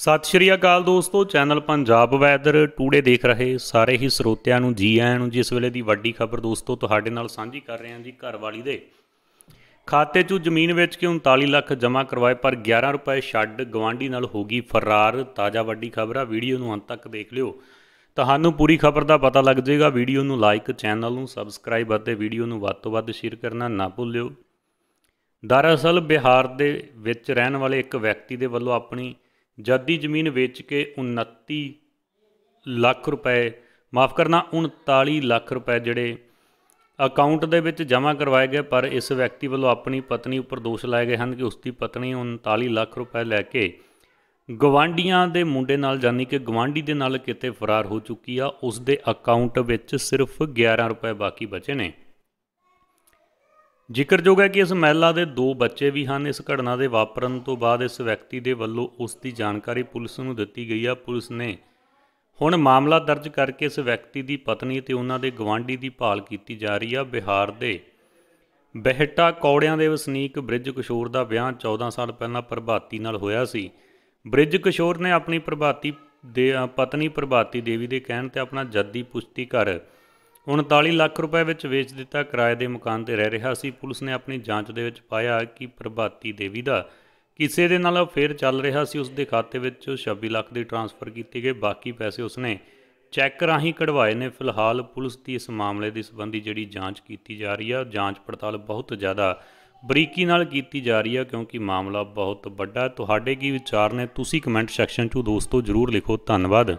ਸਤਿ ਸ਼੍ਰੀ ਅਕਾਲ ਦੋਸਤੋ channel Punjab weather today ਦੇਖ ਰਹੇ ਸਾਰੇ ਹੀ ਸਰੋਤਿਆਂ ਨੂੰ ਜੀ ਆਇਆਂ ਨੂੰ ਜਿਸ ਵੇਲੇ ਦੀ ਵੱਡੀ ਖਬਰ ਦੋਸਤੋ ਤੁਹਾਡੇ ਨਾਲ ਸਾਂਝੀ ਕਰ ਰਹੇ ਹਾਂ ਜੀ ਘਰਵਾਲੀ ਦੇ ਖਾਤੇ 'ਚੋਂ ਜ਼ਮੀਨ ਵੇਚ ਕੇ 39 ਲੱਖ ਜਮ੍ਹਾਂ ਕਰਵਾਏ ਪਰ 11 ਰੁਪਏ ਛੱਡ ਗਵਾਂਢੀ ਨਾਲ ਹੋ ਗਈ ਫਰਾਰ ਤਾਜ਼ਾ ਵੱਡੀ ਖਬਰ ਆ ਵੀਡੀਓ ਨੂੰ ਅੰਤ ਤੱਕ ਦੇਖ ਲਿਓ ਤੁਹਾਨੂੰ ਪੂਰੀ ਖਬਰ ਦਾ ਪਤਾ ਲੱਗ ਜਾਏਗਾ ਵੀਡੀਓ ਨੂੰ ਲਾਈਕ ਚੈਨਲ ਨੂੰ ਸਬਸਕ੍ਰਾਈਬ ਅਤੇ ਵੀਡੀਓ ਨੂੰ ਵੱਧ ਤੋਂ ਵੱਧ ਸ਼ੇਅਰ ਕਰਨਾ ਨਾ ਭੁੱਲਿਓ ਦਰਅਸਲ ਬਿਹਾਰ ਦੇ ਵਿੱਚ ਰਹਿਣ ਵਾਲੇ ਇੱਕ ਵਿਅਕਤੀ ਦੇ ਵੱਲੋਂ ਆਪਣੀ ਜਾਦੀ ਜ਼ਮੀਨ ਵੇਚ ਕੇ 29 ਲੱਖ ਰੁਪਏ ਮਾਫ ਕਰਨਾ 39 ਲੱਖ ਰੁਪਏ ਜਿਹੜੇ ਅਕਾਊਂਟ ਦੇ ਵਿੱਚ ਜਮ੍ਹਾਂ ਕਰਵਾਏ ਗਏ ਪਰ ਇਸ ਵਿਅਕਤੀ ਵੱਲੋਂ ਆਪਣੀ ਪਤਨੀ ਉੱਪਰ ਦੋਸ਼ ਲਾਏ ਗਏ ਹਨ ਕਿ ਉਸ ਦੀ ਪਤਨੀ 39 ਲੱਖ ਰੁਪਏ ਲੈ ਕੇ ਗਵਾਂਡੀਆਂ ਦੇ ਮੁੰਡੇ ਨਾਲ ਜਾਨੀ ਕਿ ਗਵਾਂਡੀ ਦੇ ਨਾਲ ਕਿਤੇ ਫਰਾਰ ਹੋ ਚੁੱਕੀ ਆ ਉਸ ਦੇ ਅਕਾਊਂਟ ਵਿੱਚ ਸਿਰਫ 11 ਰੁਪਏ ਬਾਕੀ ਬਚੇ ਨੇ ਜ਼ਿਕਰਯੋਗ ਹੈ ਕਿ ਇਸ ਮਹਿਲਾ ਦੇ ਦੋ ਬੱਚੇ ਵੀ ਹਨ ਇਸ ਘਟਨਾ ਦੇ ਵਾਪਰਨ ਤੋਂ ਬਾਅਦ ਇਸ ਵਿਅਕਤੀ ਦੇ ਵੱਲੋਂ ਉਸ ਦੀ ਜਾਣਕਾਰੀ ਪੁਲਿਸ ਨੂੰ ਦਿੱਤੀ ਗਈ ਆ ਪੁਲਿਸ ਨੇ ਹੁਣ ਮਾਮਲਾ ਦਰਜ ਕਰਕੇ ਇਸ ਵਿਅਕਤੀ ਦੀ ਪਤਨੀ ਤੇ ਉਹਨਾਂ ਦੇ ਗਵਾਂਢੀ ਦੀ ਭਾਲ ਕੀਤੀ ਜਾ ਰਹੀ ਆ ਬਿਹਾਰ ਦੇ ਬਹਿਟਾ ਕੌੜਿਆਂ ਦੇ ਵਸਨੀਕ ਬ੍ਰਿਜ ਕਿਸ਼ੋਰ ਦਾ ਵਿਆਹ 14 ਸਾਲ ਪਹਿਲਾਂ ਪ੍ਰਭਾਤੀ ਨਾਲ ਹੋਇਆ ਸੀ ਬ੍ਰਿਜ ਕਿਸ਼ੋਰ ਨੇ ਆਪਣੀ ਪ੍ਰਭਾਤੀ ਦੇ ਪਤਨੀ ਪ੍ਰਭਾਤੀ ਦੇਵੀ ਦੇ ਕਹਿਣ ਤੇ ਆਪਣਾ ਜੱਦੀ ਪੁਸ਼ਤੀ ਘਰ 39 ਲੱਖ ਰੁਪਏ ਵਿੱਚ ਵੇਚ ਦਿੱਤਾ ਕਿਰਾਏ ਦੇ ਮਕਾਨ ਤੇ ਰਹਿ ਰਿਹਾ ਸੀ ਪੁਲਿਸ ਨੇ ਆਪਣੀ ਜਾਂਚ ਦੇ ਵਿੱਚ ਪਾਇਆ ਕਿ ਪ੍ਰਭਾਤੀ ਦੇਵੀ ਦਾ ਕਿਸੇ ਦੇ ਨਾਲ ਫੇਰ ਚੱਲ ਰਿਹਾ ਸੀ ਉਸ ਦੇ ਖਾਤੇ ਵਿੱਚ 26 ਲੱਖ ਦੀ ਟ੍ਰਾਂਸਫਰ ਕੀਤੀ ਗਈ ਬਾਕੀ ਪੈਸੇ ਉਸਨੇ ਚੈੱਕ ਰਾਹੀਂ ਕਢਵਾਏ ਨੇ ਫਿਲਹਾਲ ਪੁਲਿਸ ਦੀ ਇਸ ਮਾਮਲੇ ਦੀ ਸੰਬੰਧੀ ਜਿਹੜੀ ਜਾਂਚ ਕੀਤੀ ਜਾ ਰਹੀ ਆ ਜਾਂਚ ਪੜਤਾਲ ਬਹੁਤ ਜ਼ਿਆਦਾ ਬਰੀਕੀ ਨਾਲ ਕੀਤੀ ਜਾ ਰਹੀ ਆ ਕਿਉਂਕਿ ਮਾਮਲਾ ਬਹੁਤ ਵੱਡਾ ਤੁਹਾਡੇ ਕੀ ਵਿਚਾਰ ਨੇ ਤੁਸੀਂ ਕਮੈਂਟ ਸੈਕਸ਼ਨ 'ਚ ਦੋਸਤੋ ਜਰੂਰ ਲਿਖੋ ਧੰਨਵਾਦ